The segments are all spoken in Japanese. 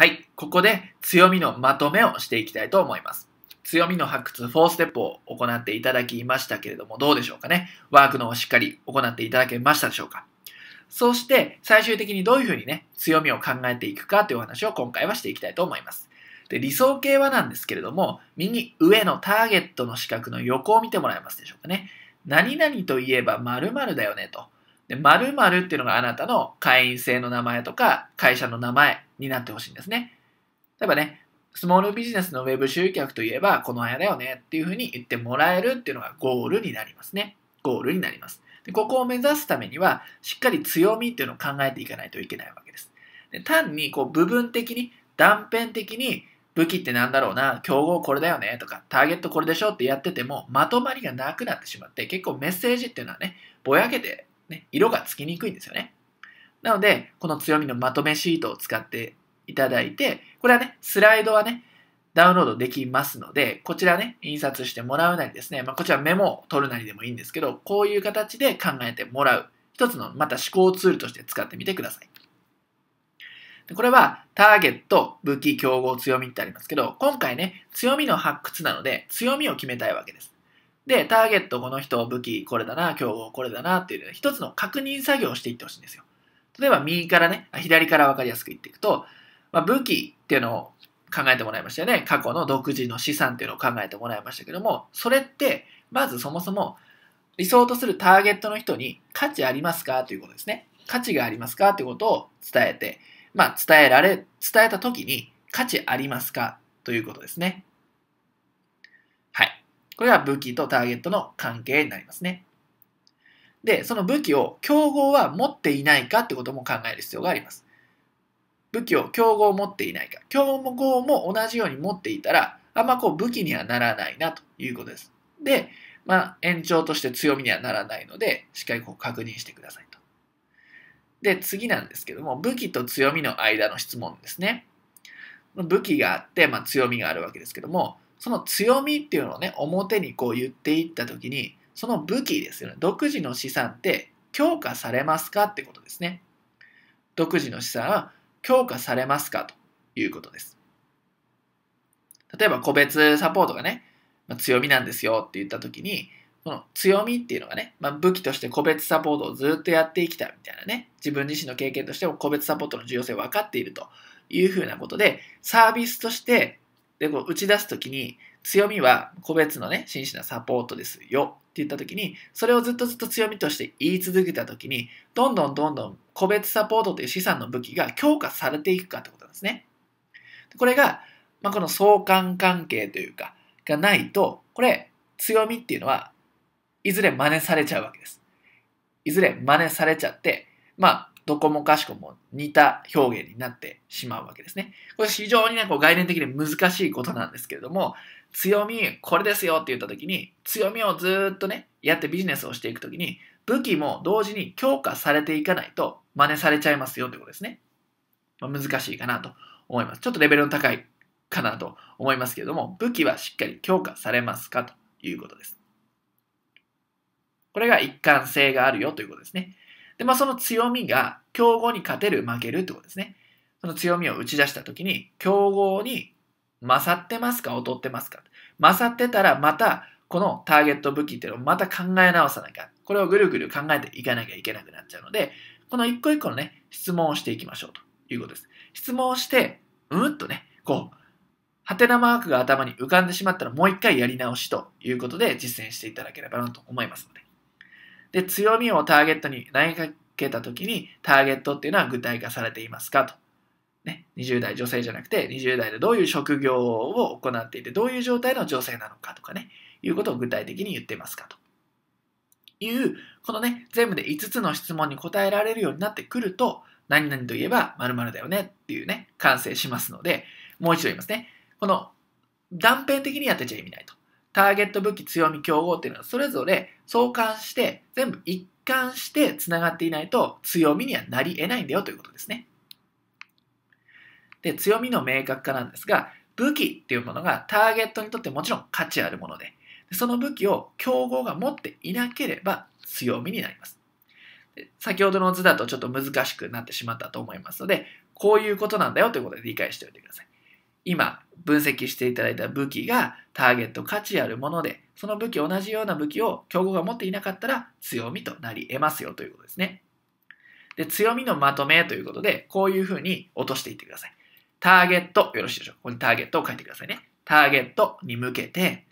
はい、ここで強みのまとめをしていきたいと思います。強みの発掘4ステップを行っていただきましたけれども、どうでしょうかね。ワークのをしっかり行っていただけましたでしょうか。そして、最終的にどういうふうにね、強みを考えていくかというお話を今回はしていきたいと思います。で、理想形はなんですけれども、右上のターゲットの四角の横を見てもらえますでしょうかね。何々といえば〇〇だよねと。で、〇〇っていうのがあなたの会員制の名前とか、会社の名前、になってほしいんですね。例えばね、スモールビジネスのウェブ集客といえばこの辺だよねっていうふうに言ってもらえるっていうのがゴールになりますね。ゴールになります。でここを目指すためにはしっかり強みっていうのを考えていかないといけないわけです。で単にこう部分的に断片的に武器って何だろうな、競合これだよねとか、ターゲットこれでしょってやってても、まとまりがなくなってしまって、結構メッセージっていうのはね、ぼやけて、ね、色がつきにくいんですよね。なので、この強みのまとめシートを使っていただいて、これはね、スライドはね、ダウンロードできますので、こちらね、印刷してもらうなりですね、まあ、こちらメモを取るなりでもいいんですけど、こういう形で考えてもらう。一つのまた思考ツールとして使ってみてください。でこれはターゲット、武器、競合、強みってありますけど、今回ね、強みの発掘なので、強みを決めたいわけです。で、ターゲット、この人、武器、これだな、競合、これだなっていう、一つの確認作業をしていってほしいんですよ。例えば右からね、左から分かりやすく言っていくと、まあ、武器っていうのを考えてもらいましたよね。過去の独自の資産っていうのを考えてもらいましたけども、それって、まずそもそも理想とするターゲットの人に価値ありますかということですね。価値がありますかということを伝えて、まあ、伝えられ、伝えた時に価値ありますかということですね。はい。これは武器とターゲットの関係になりますね。で、その武器を競合は持っていないかってことも考える必要があります。武器を競合を持っていないか。競合も同じように持っていたら、あんまこう武器にはならないなということです。で、まあ、延長として強みにはならないので、しっかりこう確認してくださいと。で、次なんですけども、武器と強みの間の質問ですね。武器があって、まあ、強みがあるわけですけども、その強みっていうのをね、表にこう言っていったときに、その武器ですよね。独自の資産って強化されますかってことですね。独自の資産は強化されますかということです。例えば個別サポートがね、まあ、強みなんですよって言った時に、この強みっていうのがね、まあ、武器として個別サポートをずっとやってきたみたいなね、自分自身の経験としても個別サポートの重要性を分かっているというふうなことで、サービスとしてでこう打ち出す時に強みは個別のね、真摯なサポートですよ言った時に、それをずっとずっと強みとして言い続けた時に、どんどんどんどん個別サポートという資産の武器が強化されていくかってことなんですね。これが、まあ、この相関関係というか、がないと、これ、強みっていうのは、いずれ真似されちゃうわけです。いずれ真似されちゃって、まあ、どこもかしこも似た表現になってしまうわけですね。これ非常にね、こう概念的に難しいことなんですけれども、強み、これですよって言った時に、強みをずっとね、やってビジネスをしていく時に、武器も同時に強化されていかないと真似されちゃいますよってことですね。まあ、難しいかなと思います。ちょっとレベルの高いかなと思いますけれども、武器はしっかり強化されますかということです。これが一貫性があるよということですね。で、まあ、その強みが競合に勝てる、負けるってことですね。その強みを打ち出したときに、競合に勝ってますか、劣ってますか。勝ってたら、また、このターゲット武器っていうのをまた考え直さなきゃ。これをぐるぐる考えていかなきゃいけなくなっちゃうので、この一個一個のね、質問をしていきましょうということです。質問をして、うんとね、こう、ハテナマークが頭に浮かんでしまったらもう一回やり直しということで実践していただければなと思いますので。で、強みをターゲットに投げかけたときに、ターゲットっていうのは具体化されていますかと。ね、20代女性じゃなくて、20代でどういう職業を行っていて、どういう状態の女性なのかとかね、いうことを具体的に言ってますかと。いう、このね、全部で5つの質問に答えられるようになってくると、何々といえば〇〇だよねっていうね、完成しますので、もう一度言いますね。この断片的にやってちゃ意味ないと。ターゲット武器、強み、競合っていうのはそれぞれ相関して、全部一貫して繋がっていないと強みにはなり得ないんだよということですね。で、強みの明確化なんですが、武器っていうものがターゲットにとってもちろん価値あるもので、その武器を競合が持っていなければ強みになります。先ほどの図だとちょっと難しくなってしまったと思いますので、こういうことなんだよということで理解しておいてください。今、分析していただいた武器がターゲット価値あるもので、その武器、同じような武器を競合が持っていなかったら強みとなり得ますよということですね。で、強みのまとめということで、こういうふうに落としていってください。ターゲット、よろしいでしょう。ここにターゲットを書いてくださいね。ターゲットに向けて、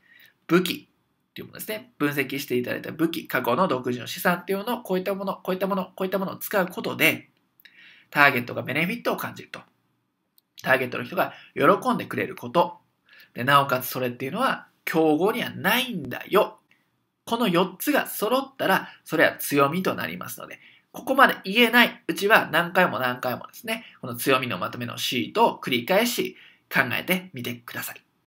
武器っていうものですね。分析していただいた武器、過去の独自の資産っていうのを、こういったもの、こういったもの、こういったものを使うことで、ターゲットがベネフィットを感じると。ターゲットの人が喜んでくれること。で、なおかつそれっていうのは競合にはないんだよ。この4つが揃ったら、それは強みとなりますので、ここまで言えないうちは何回も何回もですね、この強みのまとめのシートを繰り返し考えてみてください。